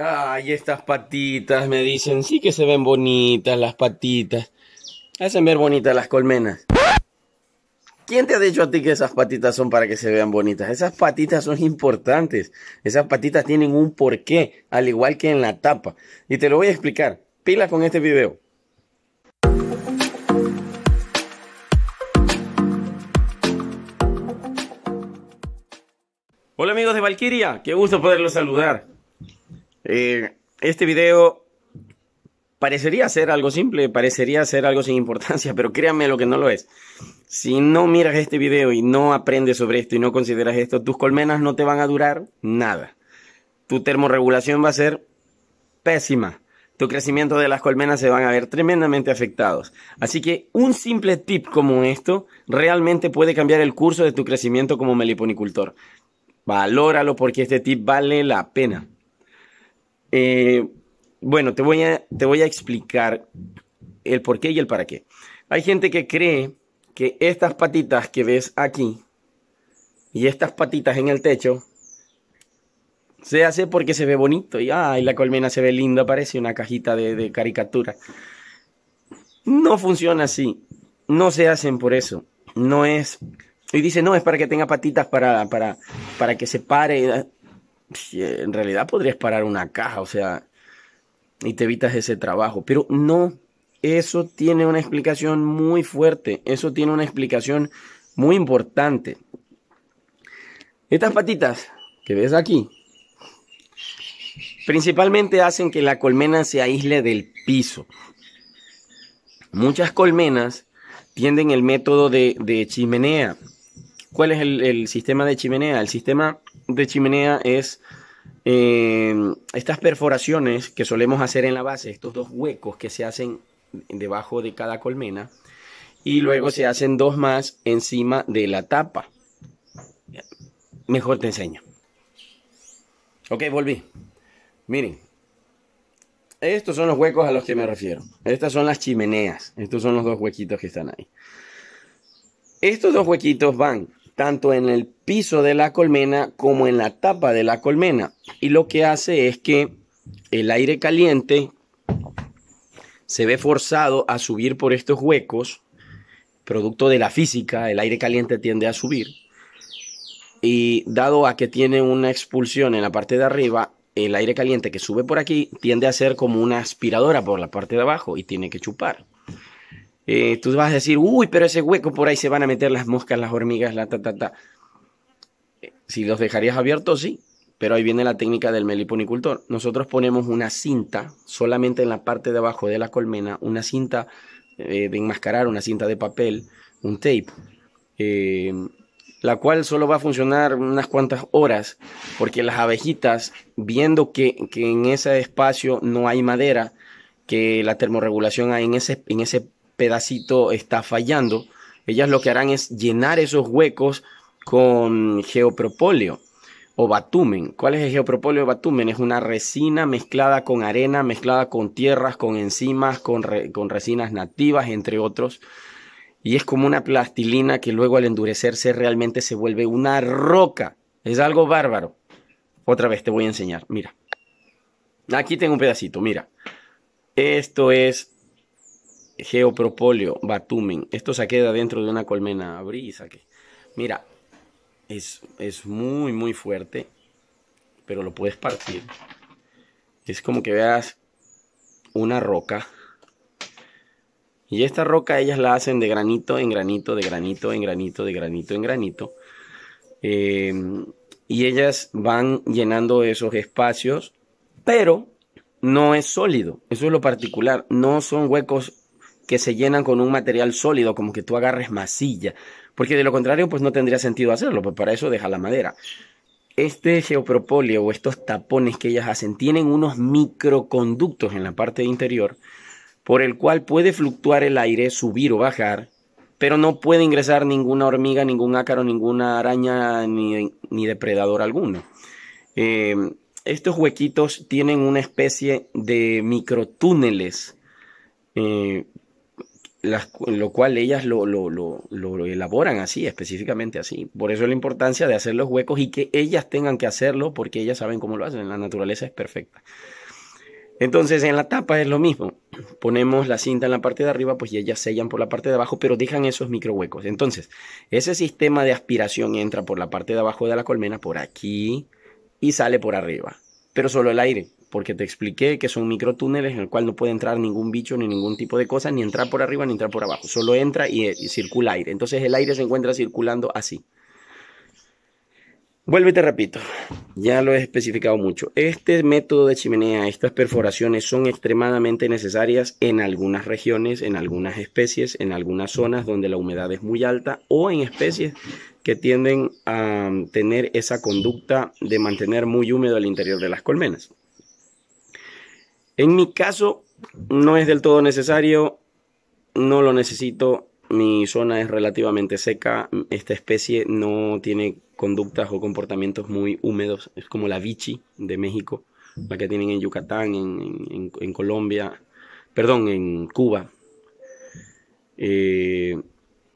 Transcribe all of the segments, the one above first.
Ay, estas patitas, me dicen, sí que se ven bonitas las patitas. Hacen ver bonitas las colmenas. ¿Quién te ha dicho a ti que esas patitas son para que se vean bonitas? Esas patitas son importantes. Esas patitas tienen un porqué, al igual que en la tapa. Y te lo voy a explicar. Pila con este video. Hola amigos de Valkyria, qué gusto poderlos saludar. Eh, este video parecería ser algo simple, parecería ser algo sin importancia, pero créanme lo que no lo es. Si no miras este video y no aprendes sobre esto y no consideras esto, tus colmenas no te van a durar nada. Tu termorregulación va a ser pésima. Tu crecimiento de las colmenas se van a ver tremendamente afectados. Así que un simple tip como esto realmente puede cambiar el curso de tu crecimiento como meliponicultor. Valóralo porque este tip vale la pena. Eh, bueno, te voy, a, te voy a explicar el por qué y el para qué. Hay gente que cree que estas patitas que ves aquí y estas patitas en el techo se hace porque se ve bonito y ay, la colmena se ve linda, parece una cajita de, caricatura. No funciona así, no se hacen por eso, no es... Y dice, no, es para que tenga patitas para, para, para que se pare. Eh, en realidad podrías parar una caja, o sea, y te evitas ese trabajo. Pero no, eso tiene una explicación muy fuerte, eso tiene una explicación muy importante. Estas patitas que ves aquí, principalmente hacen que la colmena se aísle del piso. Muchas colmenas tienden el método de, chimenea. ¿Cuál es el sistema de chimenea? El sistema de chimenea es em, estas perforaciones que solemos hacer en la base, estos dos huecos que se hacen debajo de cada colmena y luego se hacen dos más encima de la tapa. Mejor te enseño. Ok, volví. Miren, estos son los huecos a los que me refiero. Estas son las chimeneas. Estos son los dos huequitos que están ahí. Estos dos huequitos van tanto en el piso de la colmena como en la tapa de la colmena. Y lo que hace es que el aire caliente se ve forzado a subir por estos huecos, producto de la física, el aire caliente tiende a subir. Y dado a que tiene una expulsión en la parte de arriba, el aire caliente que sube por aquí tiende a ser como una aspiradora por la parte de abajo y tiene que chupar. Eh, tú vas a decir, uy, pero ese hueco por ahí se van a meter las moscas, las hormigas, la ta, ta, ta. Si los dejarías abiertos, sí, pero ahí viene la técnica del meliponicultor. Nosotros ponemos una cinta solamente en la parte de abajo de la colmena, una cinta eh, de enmascarar, una cinta de papel, un tape. Eh, la cual solo va a funcionar unas cuantas horas, porque las abejitas, viendo que, en ese espacio no hay madera, que la termorregulación hay en ese, en ese pedacito está fallando. Ellas lo que harán es llenar esos huecos con geopropóleo o batumen. ¿Cuál es el geopropóleo batumen? Es una resina mezclada con arena, mezclada con tierras, con enzimas, con resinas nativas, entre otros. Y es como una plastilina que luego al endurecerse realmente se vuelve una roca. Es algo bárbaro. Otra vez te voy a enseñar. Mira. Aquí tengo un pedacito. Mira. Esto es Geopropóleo, batumen. Esto se queda dentro de una colmena. Abrí y saqué. Mira, es, muy, muy fuerte, pero lo puedes partir. Es como que veas una roca. Y esta roca ellas la hacen de granito en granito, de granito en granito, de granito en granito. Eh, y ellas van llenando esos espacios, pero no es sólido. Eso es lo particular. No son huecos que se llenan con un material sólido, como que tú agarres masilla, porque de lo contrario pues no tendría sentido hacerlo, pues para eso deja la madera. Este geopropolio o estos tapones que ellas hacen tienen unos microconductos en la parte interior por el cual puede fluctuar el aire, subir o bajar, pero no puede ingresar ninguna hormiga, ningún ácaro, ninguna araña ni, depredador alguno. Em, estos huequitos tienen una especie de microtúneles eh, lo cual ellas lo, lo, lo, elaboran así, específicamente así. Por eso la importancia de hacer los huecos y que ellas tengan que hacerlo porque ellas saben cómo lo hacen. La naturaleza es perfecta. Entonces en la tapa es lo mismo. Ponemos la cinta en la parte de arriba, pues ellas sellan por la parte de abajo, pero dejan esos micro huecos. Entonces, ese sistema de aspiración entra por la parte de abajo de la colmena, por aquí, y sale por arriba, pero solo el aire porque te expliqué que son microtúneles en el cual no puede entrar ningún bicho ni ningún tipo de cosa, ni entrar por arriba ni entrar por abajo, solo entra eh, y, circula aire. Entonces el aire se encuentra circulando así. Vuelvo y te repito, ya lo he especificado mucho. Este método de chimenea, estas perforaciones son extremadamente necesarias en algunas regiones, en algunas especies, en algunas zonas donde la humedad es muy alta o en especies que tienden a tener esa conducta de mantener muy húmedo el interior de las colmenas. En mi caso, no es del todo necesario, no lo necesito. Mi zona es relativamente seca. Esta especie no tiene conductas o comportamientos muy húmedos. Es como la vichy de México, la que tienen en Yucatán, en, Colombia, perdón, en Cuba. Eh,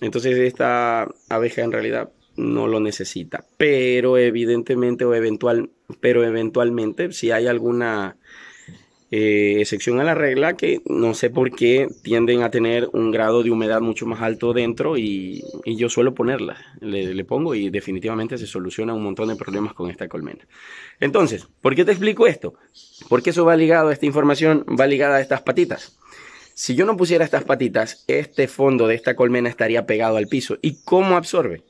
entonces esta abeja en realidad no lo necesita. Pero evidentemente o eventual, pero eventualmente si hay alguna eh, excepción a la regla que no sé por qué tienden a tener un grado de humedad mucho más alto dentro y, yo suelo ponerla, le, pongo y definitivamente se soluciona un montón de problemas con esta colmena. Entonces, ¿por qué te explico esto? por qué eso va ligado, a esta información va ligada a estas patitas. Si yo no pusiera estas patitas, este fondo de esta colmena estaría pegado al piso. ¿Y cómo absorbe?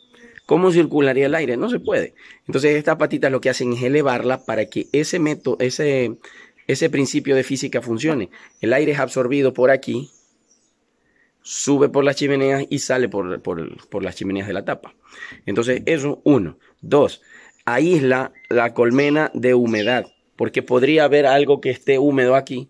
¿Cómo circularía el aire? No se puede. Entonces estas patitas lo que hacen es elevarla para que ese, método, ese ese principio de física funcione. El aire es absorbido por aquí, sube por las chimeneas y sale por, las chimeneas de la tapa. Entonces, eso, uno. Dos, aísla la colmena de humedad, porque podría haber algo que esté húmedo aquí,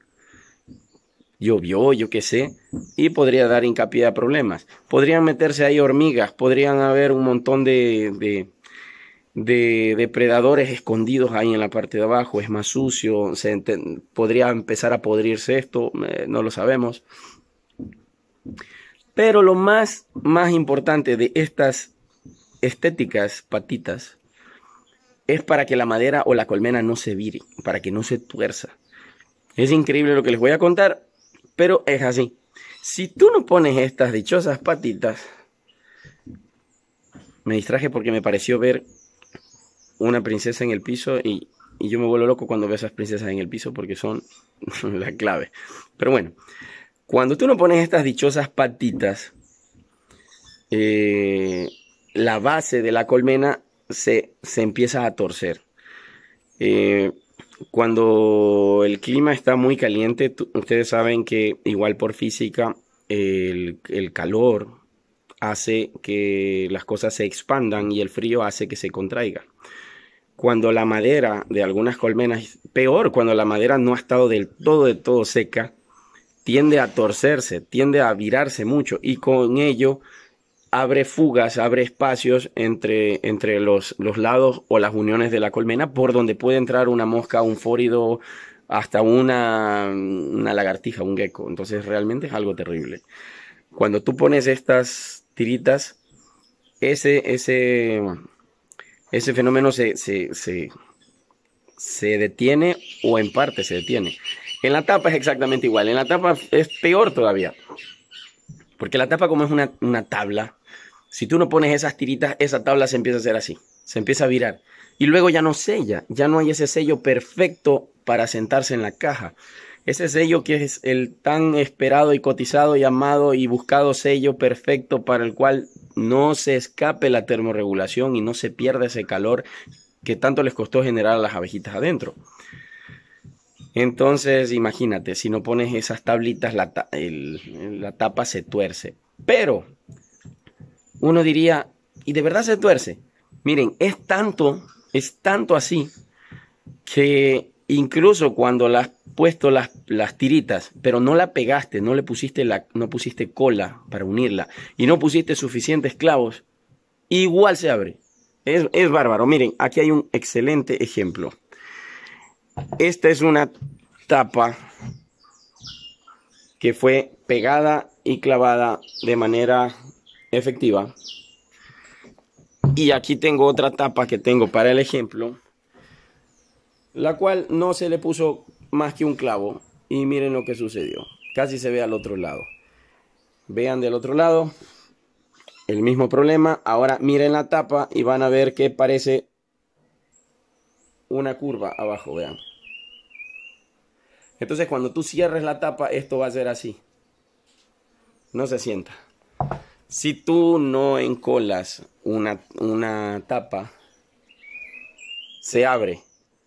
llovió, yo qué sé, y podría dar hincapié a problemas. Podrían meterse ahí hormigas, podrían haber un montón de, de, de depredadores escondidos ahí en la parte de abajo, es más sucio, se podría empezar a podrirse esto, eh, no lo sabemos. Pero lo más, más importante de estas estéticas patitas es para que la madera o la colmena no se vire, para que no se tuerza. Es increíble lo que les voy a contar, pero es así. Si tú no pones estas dichosas patitas, me distraje porque me pareció ver una princesa en el piso y, yo me vuelvo loco cuando veo esas princesas en el piso porque son la clave. Pero bueno, cuando tú no pones estas dichosas patitas, eh, la base de la colmena se, empieza a torcer. Eh, cuando el clima está muy caliente, ustedes saben que igual por física, el, el calor hace que las cosas se expandan y el frío hace que se contraiga. Cuando la madera de algunas colmenas, peor, cuando la madera no ha estado del todo, del todo seca, tiende a torcerse, tiende a virarse mucho y con ello abre fugas, abre espacios entre, entre los, los lados o las uniones de la colmena por donde puede entrar una mosca, un fórido, hasta una, una lagartija, un gecko. Entonces realmente es algo terrible. Cuando tú pones estas tiritas, ese, ese, ese fenómeno se, se, detiene o en parte se detiene. En la tapa es exactamente igual, en la tapa es peor todavía. Porque la tapa como es una, una tabla, si tú no pones esas tiritas, esa tabla se empieza a hacer así, se empieza a virar. Y luego ya no sella, ya no hay ese sello perfecto para sentarse en la caja. Ese sello que es el tan esperado y cotizado y amado y buscado sello perfecto para el cual no se escape la termorregulación y no se pierda ese calor que tanto les costó generar a las abejitas adentro. Entonces, imagínate, si no pones esas tablitas, la tapa se tuerce. Pero uno diría, ¿y de verdad se tuerce? Miren, es tanto, es tanto así que incluso cuando las has puesto las, tiritas, pero no la pegaste, no le pusiste la, no pusiste cola para unirla y no pusiste suficientes clavos, igual se abre. es bárbaro. Miren, aquí hay un excelente ejemplo. Esta es una tapa que fue pegada y clavada de manera efectiva. Y aquí tengo otra tapa que tengo para el ejemplo la cual no se le puso más que un clavo. Y miren lo que sucedió. Casi se ve al otro lado. Vean del otro lado el mismo problema. Ahora miren la tapa y van a ver que parece una curva abajo, vean. Entonces cuando tú cierres la tapa, esto va a ser así. No se sienta. Si tú no encolas una, una tapa, se abre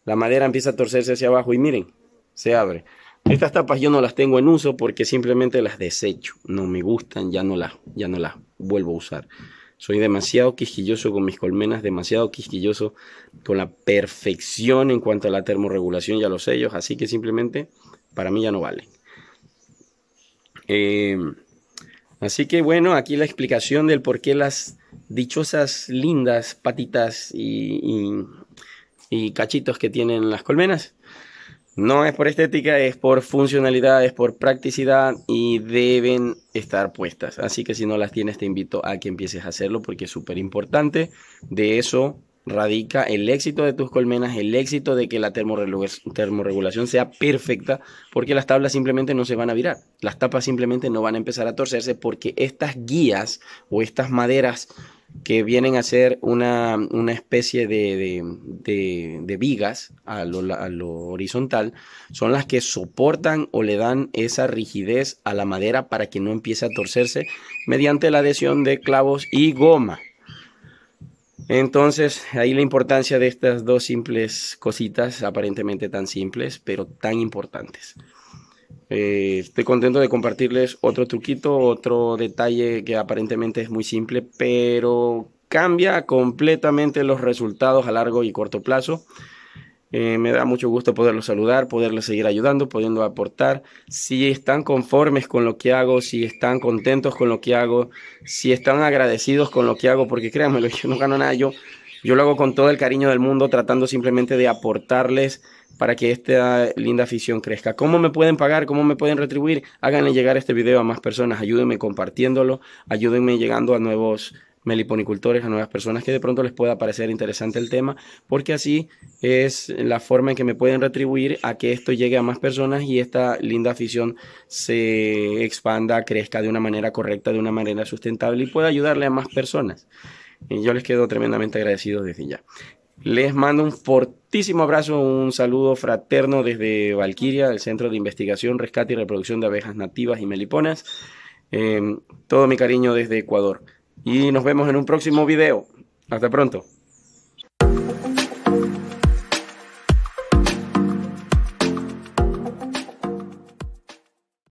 la madera empieza a torcerse hacia abajo y miren, se abre. Estas tapas yo no las tengo en uso porque simplemente las desecho. No me gustan, ya no las, ya no las vuelvo a usar. Soy demasiado quisquilloso con mis colmenas, demasiado quisquilloso con la perfección en cuanto a la termorregulación y a los sellos, así que simplemente para mí ya no valen. Em, así que bueno, aquí la explicación del por qué las dichosas lindas patitas y y cachitos que tienen las colmenas. No es por estética, es por funcionalidad, es por practicidad y deben estar puestas. Así que si no las tienes, te invito a que empieces a hacerlo porque es súper importante. De eso radica el éxito de tus colmenas, el éxito de que la termorregulación sea perfecta, porque las tablas simplemente no se van a virar, las tapas simplemente no van a empezar a torcerse porque estas guías o estas maderas que vienen a ser una, especie de, vigas a lo, a lo, horizontal, son las que soportan o le dan esa rigidez a la madera para que no empiece a torcerse mediante la adhesión de clavos y goma. Entonces, ahí la importancia de estas dos simples cositas, aparentemente tan simples, pero tan importantes. Eh, estoy contento de compartirles otro truquito, otro detalle que aparentemente es muy simple, pero cambia completamente los resultados a largo y corto plazo. Eh, me da mucho gusto poderlos saludar, poderles seguir ayudando, pudiendo aportar. Si están conformes con lo que hago, si están contentos con lo que hago, si están agradecidos con lo que hago, porque créanme, yo no gano nada, yo, yo lo hago con todo el cariño del mundo, tratando simplemente de aportarles para que esta linda afición crezca. ¿Cómo me pueden pagar? ¿Cómo me pueden retribuir? Háganle llegar este video a más personas, ayúdenme compartiéndolo, ayúdenme llegando a nuevos meliponicultores, a nuevas personas que de pronto les pueda parecer interesante el tema, porque así es la forma en que me pueden retribuir a que esto llegue a más personas y esta linda afición se expanda, crezca de una manera correcta, de una manera sustentable y pueda ayudarle a más personas. Y eh, yo les quedo tremendamente agradecido desde ya. Les mando un fortísimo abrazo, un saludo fraterno desde Valquiria, el Centro de Investigación, Rescate y Reproducción de Abejas Nativas y Meliponas. Eh, todo mi cariño desde Ecuador. Y nos vemos en un próximo video. Hasta pronto.